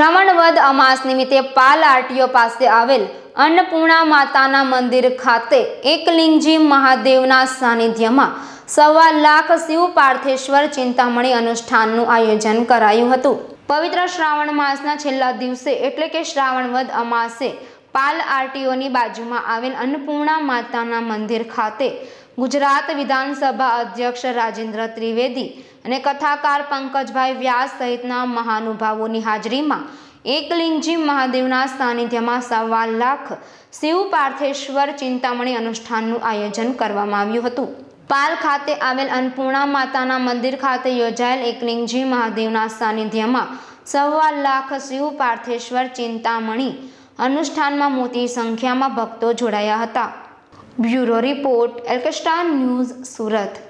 શ્રવણવદ અમાસ નિમિત્તે પાલ આરટીઓ પાસે આવેલ અન્નપૂર્ણા માતાના મંદિર ખાતે એકલિંગજી મહાદેવના સાનિધ્યમાં સવા લાખ શિવ પાર્થેશ્વર ચિંતામણી અનુષ્ઠાનનું આયોજન કરાયું હતું પવિત્ર શ્રાવણ માસના છેલ્લા દિવસે એટલે કે શ્રાવણવદ અમાસે પાલ આરટીઓની બાજુમાં આવેલ અન્નપૂર્ણા માતાના મંદિર ખાતે ગુજરાત વિધાનસભા અધ્યક્ષ રાજેન્દ્ર ત્રિવેદી અને કથાકાર પંકજભાઈ વ્યાસ સહિતના મહાનુભાવોની હાજરીમાં એકલિંગજી મહાદેવના સાનિધ્યમાં સવા લાખ શિવ પાર્થેશ્વર ચિંતામણી અનુષ્ઠાનનું આયોજન કરવામાં આવ્યું હતું પાલ ખાતે આવેલ અન્નપૂર્ણા માતાના મંદિર ખાતે યોજાયેલ એકલિંગજી મહાદેવના સાનિધ્યમાં સવા લાખ શિવ પાર્થેશ્વર ચિંતામણી અનુષ્ઠાનમાં મોટી સંખ્યામાં ભક્તો જોડાયા હતા બ્યુરો રિપોર્ટ એલ્કેસ્ટાર ન્યૂઝ સુરત